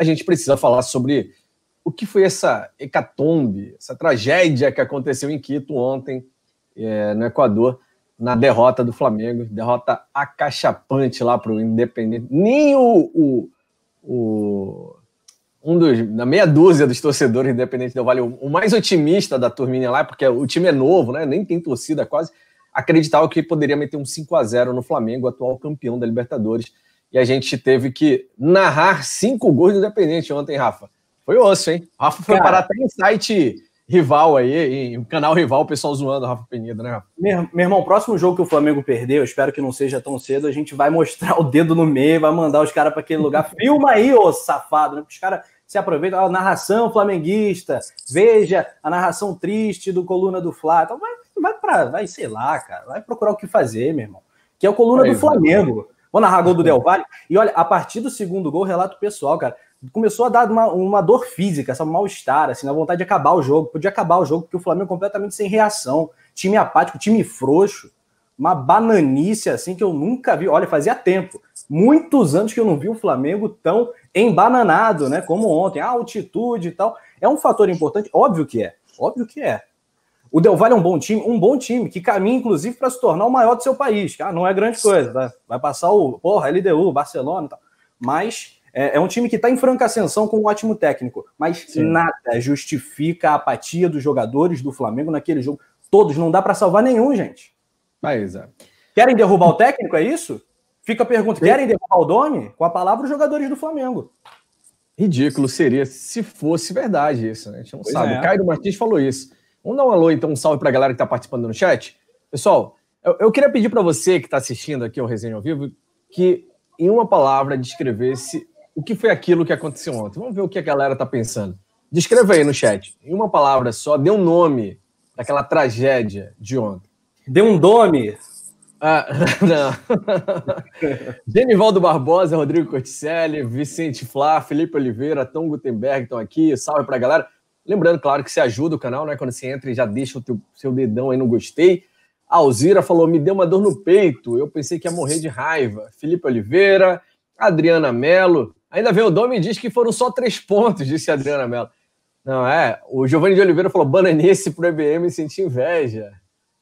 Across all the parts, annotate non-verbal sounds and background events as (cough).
a gente precisa falar sobre o que foi essa hecatombe, essa tragédia que aconteceu em Quito ontem, é, no Equador, na derrota do Flamengo, derrota acachapante lá para o Independente. Nem o, o, o um dos, na meia dúzia dos torcedores independentes do Vale, o mais otimista da turminha lá, porque o time é novo, né? Nem tem torcida quase, acreditava que poderia meter um 5 a 0 no Flamengo, atual campeão da Libertadores e a gente teve que narrar cinco gols do Independente ontem, Rafa. Foi osso, hein? Rafa foi Cara, parar até em site rival aí, em canal rival, o pessoal zoando o Rafa Penido né, Rafa? Meu, irmão, próximo jogo que o Flamengo perder, eu espero que não seja tão cedo, a gente vai mostrar o dedo no meio, vai mandar os caras para aquele lugar. (laughs) Filma aí, ô safado, né? os caras se aproveitam, a narração flamenguista, veja a narração triste do Coluna do Flá. Então vai, vai para, vai, sei lá, cara, vai procurar o que fazer, meu irmão. Que é o Coluna aí, do é. Flamengo. Vai. Vou narrar gol do uhum. Del Valle. E olha, a partir do segundo gol, relato pessoal, cara, começou a dar uma, uma dor física, essa mal-estar, assim, na vontade de acabar o jogo. Podia acabar o jogo, porque o Flamengo é completamente sem reação. Time apático, time frouxo. Uma bananice, assim, que eu nunca vi. Olha, fazia tempo. Muitos anos que eu não vi o Flamengo tão embananado, né, como ontem. A ah, altitude e tal. É um fator importante? Óbvio que é. Óbvio que é. O Del Valle é um bom time, um bom time, que caminha, inclusive, para se tornar o maior do seu país. Ah, não é grande coisa, tá? vai passar o, porra, LDU, Barcelona e tal. Mas é, é um time que está em franca ascensão com um ótimo técnico. Mas Sim. nada justifica a apatia dos jogadores do Flamengo naquele jogo. Todos, não dá para salvar nenhum, gente. Ah, exato. É. Querem derrubar o técnico, é isso? Fica a pergunta, querem derrubar o Domi? Com a palavra, os jogadores do Flamengo. Ridículo seria se fosse verdade isso, né? A gente não pois sabe. É. O Caio Martins falou isso Vamos dar um alô, então, um salve para a galera que está participando no chat. Pessoal, eu, eu queria pedir para você que está assistindo aqui ao Resenha ao Vivo que, em uma palavra, descrevesse o que foi aquilo que aconteceu ontem. Vamos ver o que a galera está pensando. Descreva aí no chat, em uma palavra só, dê um nome daquela tragédia de ontem. Dê um nome? Ah, (laughs) não. Genivaldo Barbosa, Rodrigo Corticelli, Vicente Flá, Felipe Oliveira, Tom Gutenberg estão aqui. Salve para a galera. Lembrando, claro, que você ajuda o canal, né? Quando você entra e já deixa o teu, seu dedão aí no gostei. A Alzira falou: me deu uma dor no peito. Eu pensei que ia morrer de raiva. Felipe Oliveira, Adriana Melo, Ainda vem o Dom e diz que foram só três pontos, disse a Adriana Melo. Não, é. O Giovanni de Oliveira falou: bananice pro EBM e senti inveja.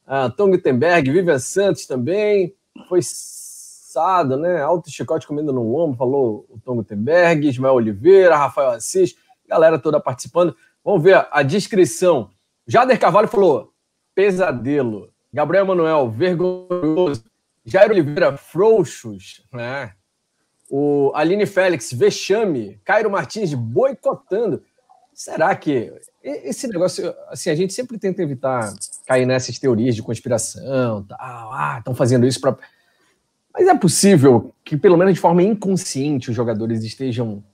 Ah, Tom Gutenberg, Vivian Santos também. Foi sado, né? Alto chicote comendo no ombro, falou o Tom Gutenberg, Ismael Oliveira, Rafael Assis, galera toda participando. Vamos ver a descrição. Jader Carvalho falou: pesadelo. Gabriel Manuel, vergonhoso. Jair Oliveira, frouxos. Né? O Aline Félix, vexame. Cairo Martins, boicotando. Será que esse negócio, assim, a gente sempre tenta evitar cair nessas teorias de conspiração, tal, ah, estão fazendo isso para. Mas é possível que, pelo menos de forma inconsciente, os jogadores estejam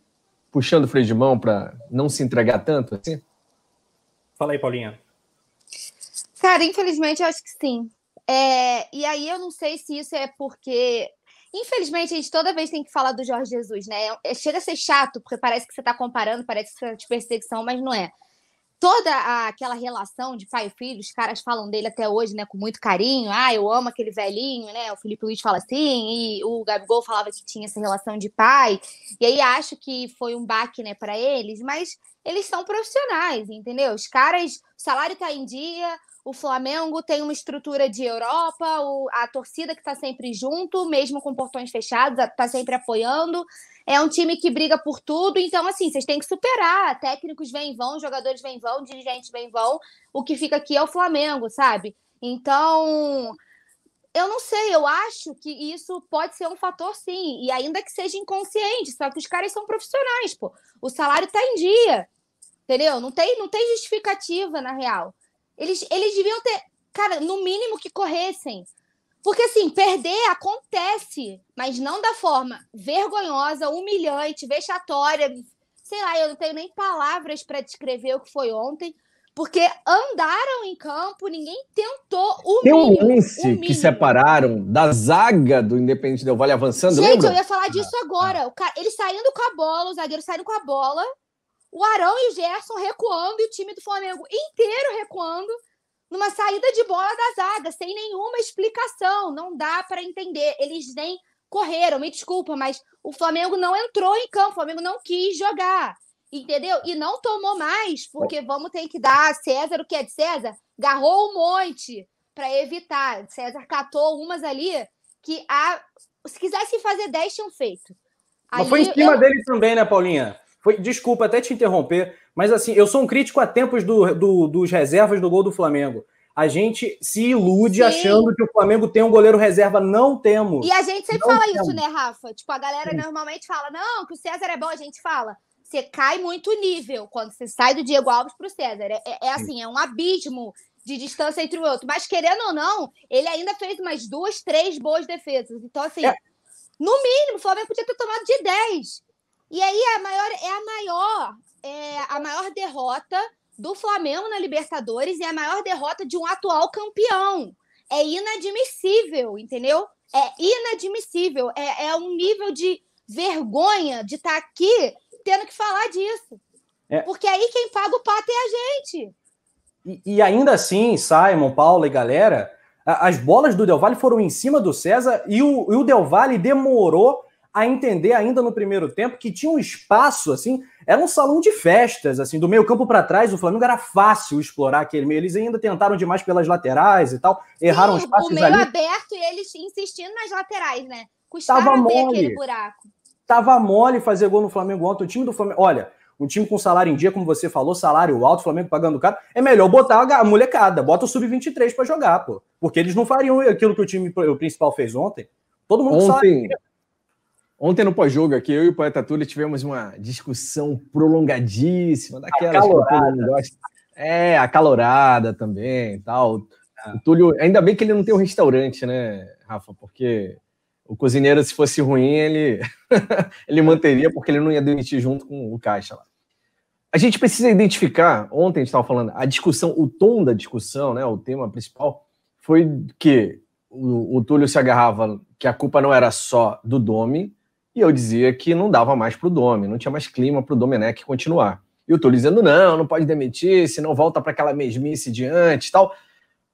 puxando o freio de mão para não se entregar tanto assim? Fala aí, Paulinha. Cara, infelizmente eu acho que sim. É, e aí eu não sei se isso é porque. Infelizmente, a gente toda vez tem que falar do Jorge Jesus, né? É, chega a ser chato, porque parece que você está comparando, parece que está é de perseguição, mas não é toda a, aquela relação de pai e filho, os caras falam dele até hoje, né, com muito carinho. Ah, eu amo aquele velhinho, né? O Felipe Luiz fala assim, e o Gabigol falava que tinha essa relação de pai. E aí acho que foi um baque, né, para eles, mas eles são profissionais, entendeu? Os caras, o salário tá em dia, o Flamengo tem uma estrutura de Europa, o, a torcida que está sempre junto, mesmo com portões fechados, está sempre apoiando. É um time que briga por tudo, então, assim, vocês têm que superar. Técnicos vêm vão, jogadores vêm vão, dirigentes vêm vão. O que fica aqui é o Flamengo, sabe? Então, eu não sei, eu acho que isso pode ser um fator, sim. E ainda que seja inconsciente, só que os caras são profissionais, pô. O salário tá em dia, entendeu? Não tem, não tem justificativa, na real. Eles, eles deviam ter, cara, no mínimo que corressem porque, assim, perder acontece, mas não da forma vergonhosa, humilhante, vexatória. Sei lá, eu não tenho nem palavras para descrever o que foi ontem, porque andaram em campo, ninguém tentou o Tem um lance que separaram da zaga do Independente Del Vale avançando, Gente, lembra? eu ia falar disso ah, agora. Tá. O cara, ele saindo com a bola, o zagueiro saindo com a bola, o Arão e o Gerson recuando e o time do Flamengo inteiro recuando numa saída de bola da zaga, sem nenhuma explicação, não dá para entender. Eles nem correram, me desculpa, mas o Flamengo não entrou em campo, o Flamengo não quis jogar, entendeu? E não tomou mais, porque vamos ter que dar a César o que é de César, garrou um monte para evitar. César catou umas ali que a se quisessem fazer 10 tinham feito. Ali, mas foi em cima eu... dele também, né, Paulinha? Foi, desculpa até te interromper, mas assim, eu sou um crítico a tempos do, do, dos reservas do gol do Flamengo. A gente se ilude Sim. achando que o Flamengo tem um goleiro reserva. Não temos. E a gente sempre não fala temos. isso, né, Rafa? Tipo, a galera Sim. normalmente fala, não, que o César é bom, a gente fala. Você cai muito nível quando você sai do Diego Alves para o César. É, é, é assim, é um abismo de distância entre o outro. Mas querendo ou não, ele ainda fez umas duas, três boas defesas. Então, assim, é. no mínimo, o Flamengo podia ter tomado de 10. E aí a maior, é a maior, é a maior derrota do Flamengo na Libertadores e a maior derrota de um atual campeão. É inadmissível, entendeu? É inadmissível. É, é um nível de vergonha de estar tá aqui tendo que falar disso. É. Porque aí quem paga o pato é a gente. E, e ainda assim, Simon, Paula e galera, a, as bolas do Del Valle foram em cima do César e o, e o Del Valle demorou a entender ainda no primeiro tempo que tinha um espaço assim, era um salão de festas, assim, do meio-campo para trás, o Flamengo era fácil explorar aquele meio. Eles ainda tentaram demais pelas laterais e tal, Sim, erraram os passes ali. O meio aberto e eles insistindo nas laterais, né? Custava Tava mole. aquele buraco. Tava mole fazer gol no Flamengo ontem. O time do Flamengo, olha, um time com salário em dia, como você falou, salário alto, Flamengo pagando caro, é melhor botar a molecada, bota o sub-23 para jogar, pô. Porque eles não fariam aquilo que o time o principal fez ontem. Todo mundo ontem, sabe. Ontem no pós-jogo aqui, eu e o Poeta Túlio tivemos uma discussão prolongadíssima, daquelas que todo gosta. É, acalorada também tal. Ah. O Túlio, ainda bem que ele não tem um restaurante, né, Rafa? Porque o cozinheiro, se fosse ruim, ele, (laughs) ele manteria, porque ele não ia demitir junto com o caixa lá. A gente precisa identificar, ontem a gente estava falando, a discussão, o tom da discussão, né, o tema principal, foi que o, o Túlio se agarrava que a culpa não era só do Domi, e eu dizia que não dava mais para o Domi, não tinha mais clima para o Domenech continuar. E eu estou dizendo: não, não pode demitir, senão volta para aquela mesmice de antes tal.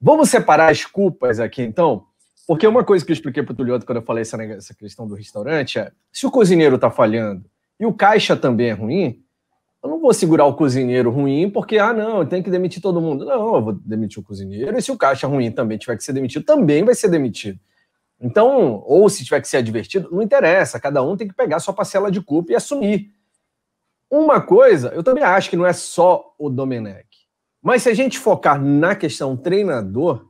Vamos separar as culpas aqui, então? Porque uma coisa que eu expliquei para o Tulioto quando eu falei essa, essa questão do restaurante é: se o cozinheiro está falhando e o caixa também é ruim, eu não vou segurar o cozinheiro ruim porque, ah, não, tem que demitir todo mundo. Não, eu vou demitir o cozinheiro e se o caixa ruim também tiver que ser demitido, também vai ser demitido. Então, ou se tiver que ser advertido, não interessa, cada um tem que pegar sua parcela de culpa e assumir. Uma coisa, eu também acho que não é só o Domenech. Mas se a gente focar na questão treinador,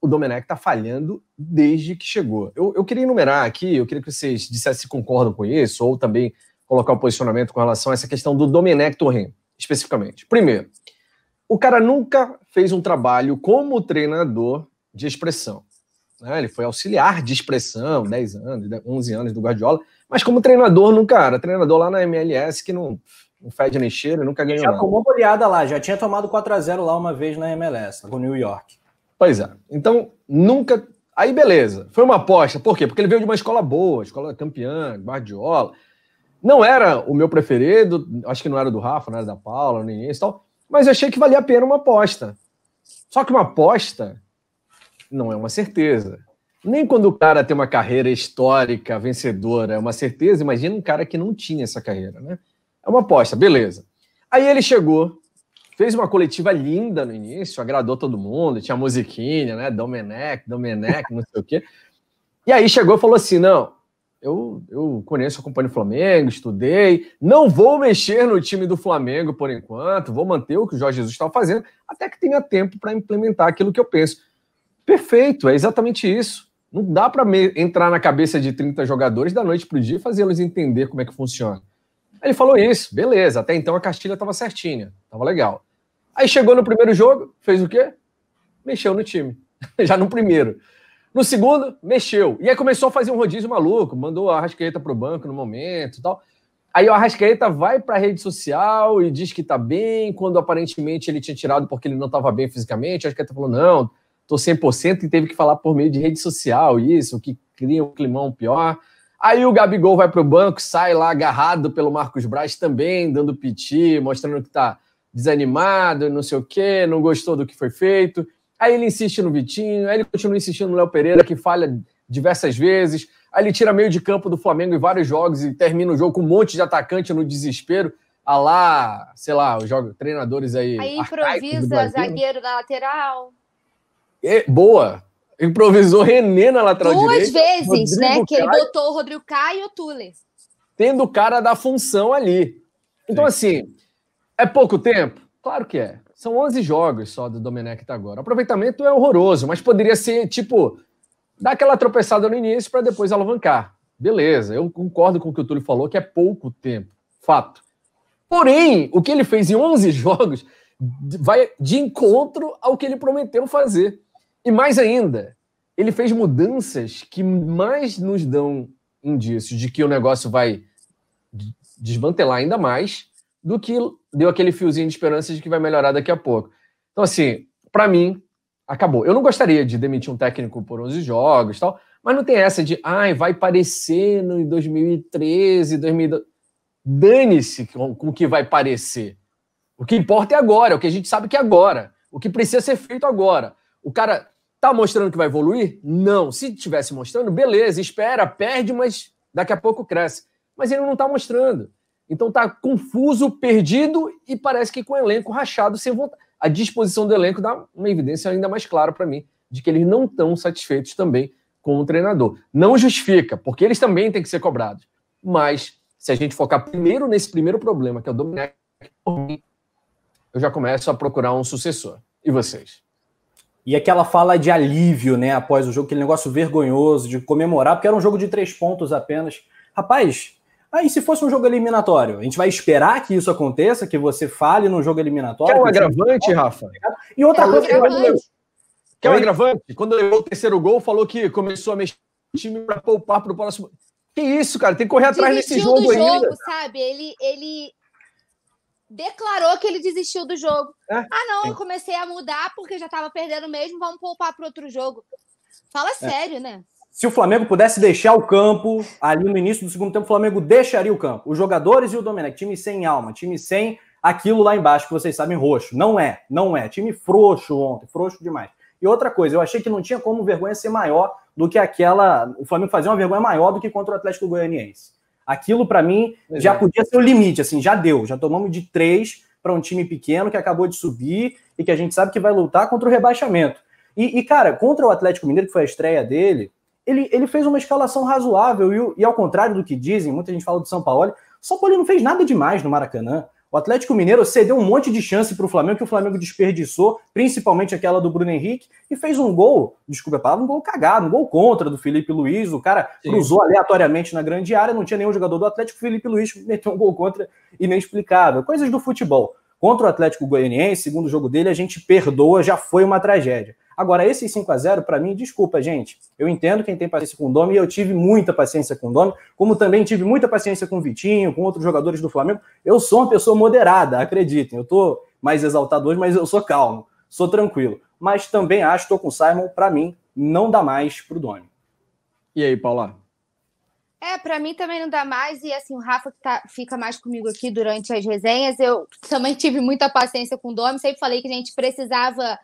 o Domenech está falhando desde que chegou. Eu, eu queria enumerar aqui, eu queria que vocês dissessem se concordam com isso, ou também colocar o posicionamento com relação a essa questão do Domenech Torren, especificamente. Primeiro, o cara nunca fez um trabalho como treinador de expressão. Né? Ele foi auxiliar de expressão, 10 anos, 11 né, anos do Guardiola, mas como treinador nunca era. Treinador lá na MLS que não, não fede nem cheiro, nunca ganhou já nada. Já tomou goleada lá, já tinha tomado 4 a 0 lá uma vez na MLS, com o New York. Pois é. Então, nunca... Aí, beleza. Foi uma aposta. Por quê? Porque ele veio de uma escola boa, escola campeã, Guardiola. Não era o meu preferido, acho que não era do Rafa, não era da Paula, nem esse tal, mas eu achei que valia a pena uma aposta. Só que uma aposta não é uma certeza. Nem quando o cara tem uma carreira histórica, vencedora, é uma certeza, imagina um cara que não tinha essa carreira, né? É uma aposta, beleza. Aí ele chegou, fez uma coletiva linda no início, agradou todo mundo, tinha musiquinha, né? Domenech, Domenech, não sei o quê. E aí chegou e falou assim: não, eu, eu conheço, acompanho o Flamengo, estudei, não vou mexer no time do Flamengo por enquanto, vou manter o que o Jorge Jesus está fazendo, até que tenha tempo para implementar aquilo que eu penso. Perfeito, é exatamente isso. Não dá para entrar na cabeça de 30 jogadores da noite para o dia e fazê-los entender como é que funciona. ele falou isso, beleza, até então a Castilha estava certinha, estava legal. Aí chegou no primeiro jogo, fez o quê? Mexeu no time, (laughs) já no primeiro. No segundo, mexeu. E aí começou a fazer um rodízio maluco, mandou a Arrascaeta para o banco no momento tal. Aí o Arrascaeta vai para a rede social e diz que está bem, quando aparentemente ele tinha tirado porque ele não estava bem fisicamente. A Arrascaeta falou, não, tô 100% e teve que falar por meio de rede social isso, que cria um climão pior. Aí o Gabigol vai para o banco, sai lá agarrado pelo Marcos Braz também, dando piti, mostrando que tá desanimado, não sei o quê, não gostou do que foi feito. Aí ele insiste no Vitinho, aí ele continua insistindo no Léo Pereira, que falha diversas vezes. Aí ele tira meio de campo do Flamengo em vários jogos e termina o jogo com um monte de atacante no desespero. A lá, sei lá, os jogadores, treinadores aí. Aí improvisa zagueiro na lateral. É, boa. Improvisou René na lateral Duas direita. Duas vezes, Rodrigo né? Caio, que ele botou o Rodrigo Caio e o Tuller. Tendo o cara da função ali. Então, Sim. assim, é pouco tempo? Claro que é. São 11 jogos só do Domenech até agora. O aproveitamento é horroroso, mas poderia ser, tipo, dar aquela tropeçada no início para depois alavancar. Beleza, eu concordo com o que o Túlio falou, que é pouco tempo. Fato. Porém, o que ele fez em 11 (laughs) jogos vai de encontro ao que ele prometeu fazer. E mais ainda, ele fez mudanças que mais nos dão indícios de que o negócio vai desmantelar ainda mais do que deu aquele fiozinho de esperança de que vai melhorar daqui a pouco. Então, assim, para mim, acabou. Eu não gostaria de demitir um técnico por 11 jogos tal, mas não tem essa de, ai, vai parecer no 2013, 2012. Dane-se com o que vai parecer. O que importa é agora, é o que a gente sabe que é agora, o que precisa ser feito agora. O cara Tá mostrando que vai evoluir? Não. Se tivesse mostrando, beleza, espera, perde, mas daqui a pouco cresce. Mas ele não está mostrando. Então tá confuso, perdido e parece que com o elenco rachado sem vontade. A disposição do elenco dá uma evidência ainda mais clara para mim de que eles não estão satisfeitos também com o treinador. Não justifica, porque eles também têm que ser cobrados. Mas se a gente focar primeiro nesse primeiro problema, que é o Domenech, eu já começo a procurar um sucessor. E vocês? E aquela fala de alívio, né, após o jogo, aquele negócio vergonhoso de comemorar, porque era um jogo de três pontos apenas. Rapaz, aí se fosse um jogo eliminatório, a gente vai esperar que isso aconteça, que você fale num jogo eliminatório. Que é um agravante, Rafa. Tá e outra que coisa que, é um agravante. Quando levou o terceiro gol, falou que começou a mexer o time para poupar para o próximo. Que isso, cara? Tem que correr atrás desse jogo, do jogo ainda. sabe? Ele, ele, declarou que ele desistiu do jogo. É. Ah, não, eu é. comecei a mudar porque já estava perdendo mesmo, vamos poupar para outro jogo. Fala é. sério, né? Se o Flamengo pudesse deixar o campo ali no início do segundo tempo, o Flamengo deixaria o campo. Os jogadores e o Domenech, time sem alma, time sem aquilo lá embaixo que vocês sabem roxo. Não é, não é. Time frouxo ontem, frouxo demais. E outra coisa, eu achei que não tinha como vergonha ser maior do que aquela. O Flamengo fazer uma vergonha maior do que contra o Atlético Goianiense. Aquilo, para mim, Exato. já é. podia ser o limite, assim, já deu. Já tomamos de três para um time pequeno que acabou de subir e que a gente sabe que vai lutar contra o rebaixamento. E, e cara, contra o Atlético Mineiro, que foi a estreia dele, ele, ele fez uma escalação razoável. E, e, ao contrário do que dizem, muita gente fala do São Paulo, São Paulo não fez nada demais no Maracanã. O Atlético Mineiro cedeu um monte de chance para o Flamengo, que o Flamengo desperdiçou, principalmente aquela do Bruno Henrique, e fez um gol, desculpa a palavra, um gol cagado, um gol contra do Felipe Luiz. O cara Sim. cruzou aleatoriamente na grande área, não tinha nenhum jogador do Atlético, o Felipe Luiz (laughs) meteu um gol contra inexplicável. Coisas do futebol. Contra o Atlético Goianiense, segundo jogo dele, a gente perdoa, já foi uma tragédia. Agora, esse 5 a 0 para mim, desculpa, gente. Eu entendo quem tem paciência com o Domi, e eu tive muita paciência com o Domi, como também tive muita paciência com o Vitinho, com outros jogadores do Flamengo. Eu sou uma pessoa moderada, acreditem. Eu tô mais exaltado hoje, mas eu sou calmo, sou tranquilo. Mas também acho, estou com o Simon, para mim, não dá mais pro Domi. E aí, Paula? É, para mim também não dá mais, e assim, o Rafa que tá, fica mais comigo aqui durante as resenhas, eu também tive muita paciência com o Domi, sempre falei que a gente precisava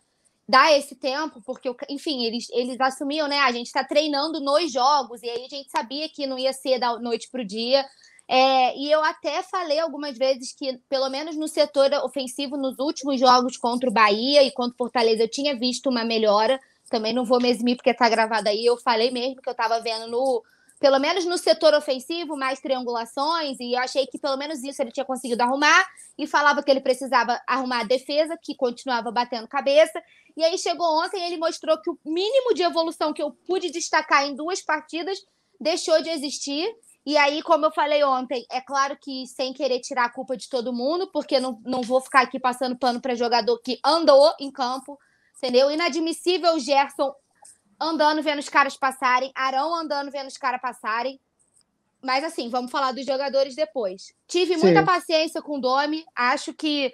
dar esse tempo, porque, enfim, eles, eles assumiam, né? Ah, a gente está treinando nos jogos, e aí a gente sabia que não ia ser da noite para o dia. É, e eu até falei algumas vezes que, pelo menos no setor ofensivo, nos últimos jogos contra o Bahia e contra o Fortaleza, eu tinha visto uma melhora. Também não vou me eximir porque está gravado aí. Eu falei mesmo que eu estava vendo no, pelo menos no setor ofensivo, mais triangulações, e eu achei que pelo menos isso ele tinha conseguido arrumar, e falava que ele precisava arrumar a defesa, que continuava batendo cabeça. E aí chegou ontem e ele mostrou que o mínimo de evolução que eu pude destacar em duas partidas deixou de existir. E aí, como eu falei ontem, é claro que sem querer tirar a culpa de todo mundo, porque não, não vou ficar aqui passando pano para jogador que andou em campo, entendeu? Inadmissível o Gerson andando vendo os caras passarem, Arão andando vendo os caras passarem. Mas assim, vamos falar dos jogadores depois. Tive Sim. muita paciência com o Domi, acho que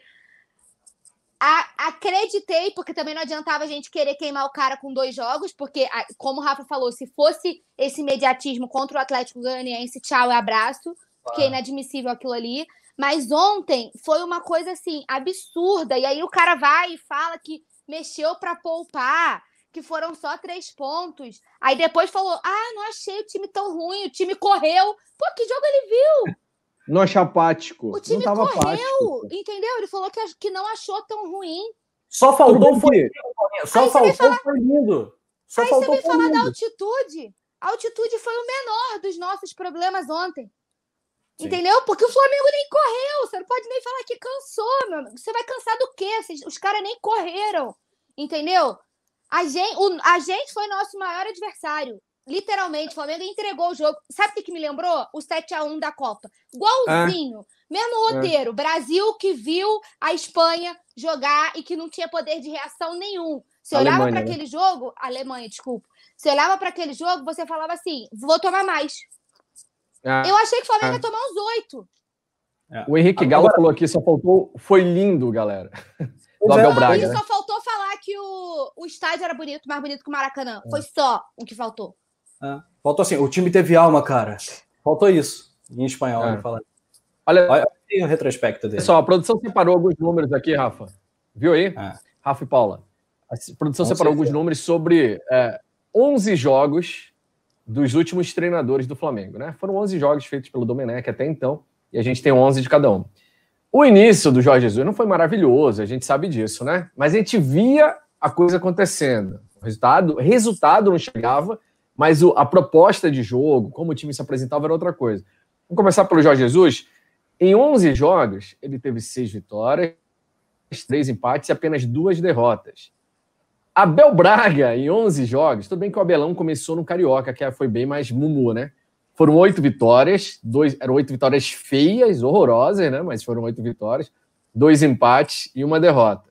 a, acreditei, porque também não adiantava a gente querer queimar o cara com dois jogos, porque, como o Rafa falou, se fosse esse imediatismo contra o Atlético Goianiense, tchau e abraço, porque é inadmissível aquilo ali. Mas ontem foi uma coisa assim, absurda. E aí o cara vai e fala que mexeu para poupar que foram só três pontos. Aí depois falou: ah, não achei o time tão ruim, o time correu. Pô, que jogo ele viu? Não achei apático. O time correu, apático. entendeu? Ele falou que, que não achou tão ruim. Só faltou foi Só Aí faltou falar... foi lindo. Só Aí faltou você vem falar da altitude. A altitude foi o menor dos nossos problemas ontem. Sim. Entendeu? Porque o Flamengo nem correu. Você não pode nem falar que cansou, meu amigo. Você vai cansar do quê? Os caras nem correram. Entendeu? A gente, o, a gente foi nosso maior adversário. Literalmente, o Flamengo entregou o jogo. Sabe o que, me lembrou? O 7x1 da Copa. Igualzinho. Ah. É. Mesmo roteiro. Ah. Brasil que viu a Espanha jogar e que não tinha poder de reação nenhum. Você olhava para né? aquele né? jogo, Alemanha, desculpa. Você olhava para aquele jogo, você falava assim: vou tomar mais. Ah. Eu achei que o Flamengo ia tomar uns oito. É. O Henrique Agora... Galo falou aqui, só faltou. Foi lindo, galera. Do Abel Braga. Né? Só faltou que o, o estádio era bonito, mais bonito que o Maracanã. É. Foi só o que faltou. É. Faltou assim, o time teve alma, cara. Faltou isso. Em espanhol, é. Olha, olha, olha o retrospecto dele. Pessoal, a produção separou alguns números aqui, Rafa. Viu aí? É. Rafa e Paula. A produção Com separou certeza. alguns números sobre é, 11 jogos dos últimos treinadores do Flamengo, né? Foram 11 jogos feitos pelo Domenech até então, e a gente tem 11 de cada um. O início do Jorge Jesus não foi maravilhoso, a gente sabe disso, né? Mas a gente via a coisa acontecendo. O resultado, resultado não chegava, mas o, a proposta de jogo, como o time se apresentava, era outra coisa. Vamos começar pelo Jorge Jesus. Em 11 jogos, ele teve seis vitórias, três empates e apenas duas derrotas. Abel Braga, em 11 jogos, tudo bem que o Abelão começou no Carioca, que foi bem mais mumu, né? Foram oito vitórias, dois, eram oito vitórias feias, horrorosas, né? Mas foram oito vitórias, dois empates e uma derrota.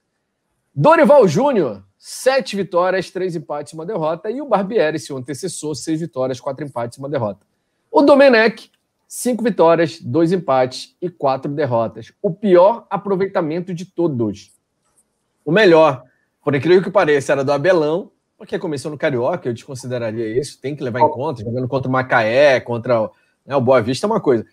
Dorival Júnior, sete vitórias, três empates e uma derrota. E o Barbieri, seu antecessor, seis vitórias, quatro empates e uma derrota. O Domenech, cinco vitórias, dois empates e quatro derrotas. O pior aproveitamento de todos. O melhor, por incrível que pareça, era do Abelão, porque começou no Carioca, eu desconsideraria isso, tem que levar em conta, jogando contra o Macaé, contra né, o Boa Vista é uma coisa.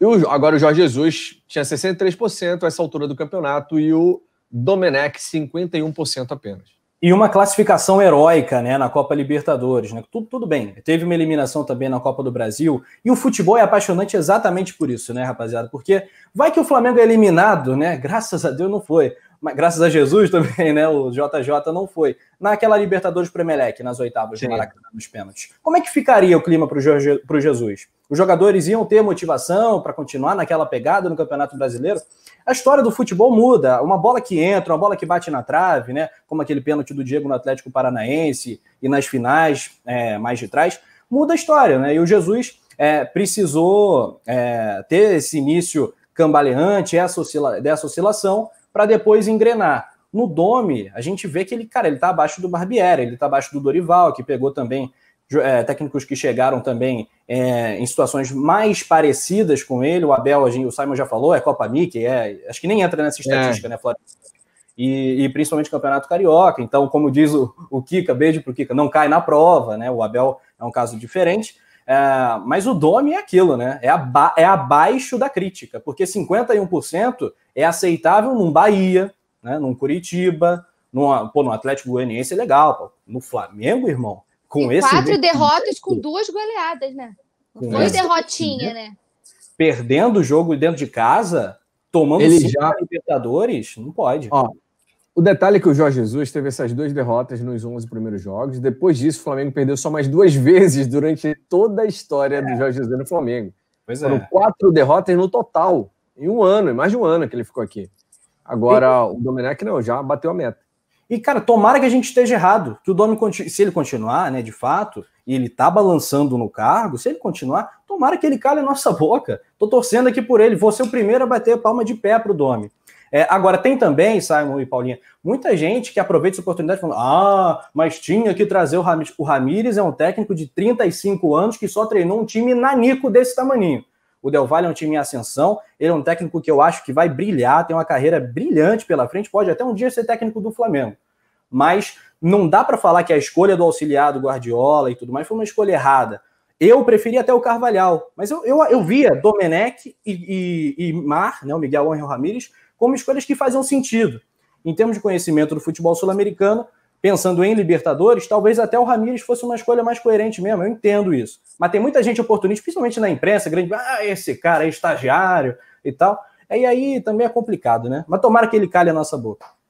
E o, agora o Jorge Jesus tinha 63% a essa altura do campeonato e o Domenech 51% apenas. E uma classificação heróica né, na Copa Libertadores. Né? Tudo, tudo bem, teve uma eliminação também na Copa do Brasil. E o futebol é apaixonante exatamente por isso, né, rapaziada? Porque vai que o Flamengo é eliminado, né? Graças a Deus não foi mas graças a Jesus também, né? O JJ não foi. Naquela Libertadores para nas oitavas Sim. do Maracanã, nos pênaltis. Como é que ficaria o clima para o Jesus? Os jogadores iam ter motivação para continuar naquela pegada no Campeonato Brasileiro? A história do futebol muda. Uma bola que entra, uma bola que bate na trave, né? Como aquele pênalti do Diego no Atlético Paranaense e nas finais é, mais de trás, muda a história, né? E o Jesus é, precisou é, ter esse início cambaleante, essa oscila dessa oscilação para depois engrenar. No Domi, a gente vê que ele, cara, ele tá abaixo do Barbieri, ele tá abaixo do Dorival, que pegou também é, técnicos que chegaram também é, em situações mais parecidas com ele. O Abel, gente, o Simon já falou, é Copa Mickey, é, acho que nem entra nessa é. estatística, é. né, Flávio? E, e, principalmente Campeonato Carioca. Então, como diz o, o Kika, beijo pro Kika, não cai na prova, né? O Abel é um caso diferente. É, mas o Domi é aquilo, né? É, aba é abaixo da crítica, porque 51% é aceitável num Bahia, né, num Curitiba, numa, pô, no Atlético Goianiense é legal, pô. no Flamengo, irmão, com e esse... Quatro é derrotas com duas goleadas, né? Com derrotinhas, né? Perdendo o jogo dentro de casa, tomando Ele cinco já... Libertadores, não pode. Ó, o detalhe é que o Jorge Jesus teve essas duas derrotas nos 11 primeiros jogos. Depois disso, o Flamengo perdeu só mais duas (laughs) vezes durante toda a história é. do Jorge Jesus no Flamengo. Pois Foram é. quatro derrotas no total. Em um ano, em mais de um ano que ele ficou aqui. Agora, o Domenech não, já bateu a meta. E, cara, tomara que a gente esteja errado. Que o Domi, se ele continuar, né, de fato, e ele tá balançando no cargo, se ele continuar, tomara que ele cale a nossa (laughs) boca. Tô torcendo aqui por ele. Vou ser o primeiro a bater palma de pé pro Domi. É, agora, tem também, Simon e Paulinha, muita gente que aproveita essa oportunidade falando: ah, mas tinha que trazer o Ramires. O Ramires é um técnico de 35 anos que só treinou um time nanico desse tamaninho. O Del Valle é um time em ascensão, ele é um técnico que eu acho que vai brilhar, tem uma carreira brilhante pela frente, pode até um dia ser técnico do Flamengo. Mas não dá para falar que a escolha do auxiliar do Guardiola e tudo mais foi uma escolha errada. Eu preferia até o Carvalhal, mas eu, eu, eu via Domenech e, e, e Mar, né, o Miguel Angel Ramírez, como escolhas que faziam sentido. Em termos de conhecimento do futebol sul-americano, pensando em Libertadores, talvez até o Ramires fosse uma escolha mais coerente mesmo, eu entendo isso. Mas tem muita gente oportunista, principalmente na imprensa, grande, ah, esse cara é estagiário e tal. E aí também é complicado, né? Mas tomara que ele calhe a nossa boca.